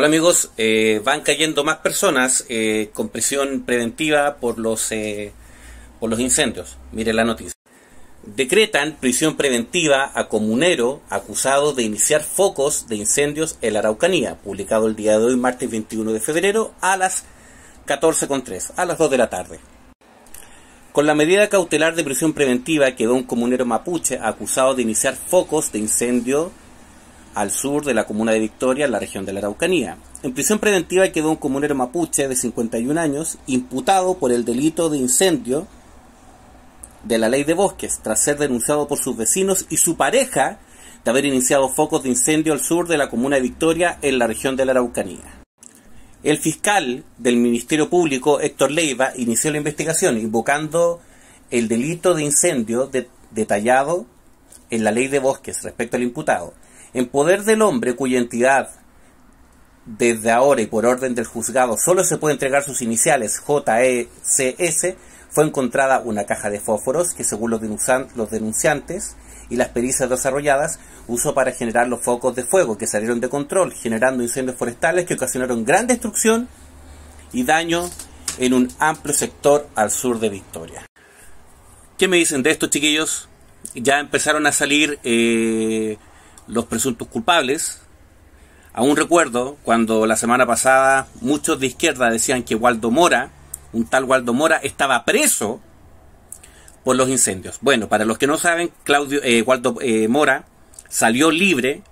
Hola amigos, eh, van cayendo más personas eh, con prisión preventiva por los, eh, por los incendios. Mire la noticia. Decretan prisión preventiva a comunero acusado de iniciar focos de incendios en la Araucanía, publicado el día de hoy, martes 21 de febrero, a las 14.3, a las 2 de la tarde. Con la medida cautelar de prisión preventiva quedó un comunero mapuche acusado de iniciar focos de incendio al sur de la comuna de Victoria, en la región de la Araucanía. En prisión preventiva quedó un comunero mapuche de 51 años, imputado por el delito de incendio de la ley de bosques, tras ser denunciado por sus vecinos y su pareja de haber iniciado focos de incendio al sur de la comuna de Victoria, en la región de la Araucanía. El fiscal del Ministerio Público, Héctor Leiva, inició la investigación invocando el delito de incendio detallado en la ley de bosques respecto al imputado en poder del hombre cuya entidad desde ahora y por orden del juzgado solo se puede entregar sus iniciales JECS, fue encontrada una caja de fósforos que según los, denunciantes y las pericias desarrolladas usó para generar los focos de fuego que salieron de control, generando incendios forestales que ocasionaron gran destrucción y daño en un amplio sector al sur de Victoria. ¿Qué me dicen de esto, chiquillos? Ya empezaron a salir eh, los presuntos culpables. Aún recuerdo cuando la semana pasada muchos de izquierda decían que Waldo Mora, un tal Waldo Mora, estaba preso por los incendios. Bueno, para los que no saben, Claudio eh, Waldo eh, Mora salió libre,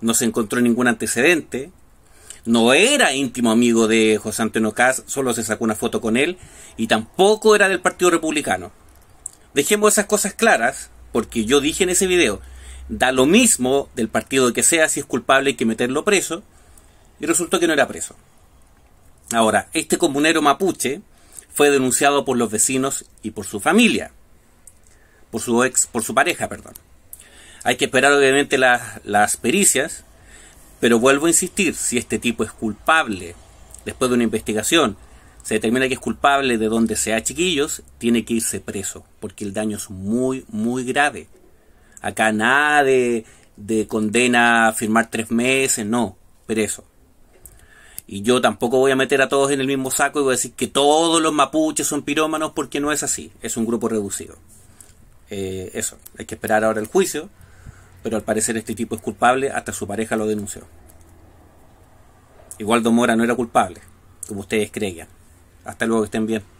no se encontró ningún antecedente, no era íntimo amigo de José Antonio Caz, solo se sacó una foto con él y tampoco era del Partido Republicano. Dejemos esas cosas claras, porque yo dije en ese video, Da lo mismo del partido que sea, si es culpable hay que meterlo preso. Y resultó que no era preso. Ahora, este comunero mapuche fue denunciado por los vecinos y por su familia. Por su ex, por su pareja, perdón. Hay que esperar obviamente las, las pericias, pero vuelvo a insistir, si este tipo es culpable, después de una investigación, se determina que es culpable de donde sea chiquillos, tiene que irse preso, porque el daño es muy, muy grave. Acá nada de, condena a firmar tres meses, no, eso Y yo tampoco voy a meter a todos en el mismo saco y voy a decir que todos los mapuches son pirómanos porque no es así, es un grupo reducido. Eh, eso, hay que esperar ahora el juicio, pero al parecer este tipo es culpable, hasta su pareja lo denunció. Igual Domora no era culpable, como ustedes creían. Hasta luego, que estén bien.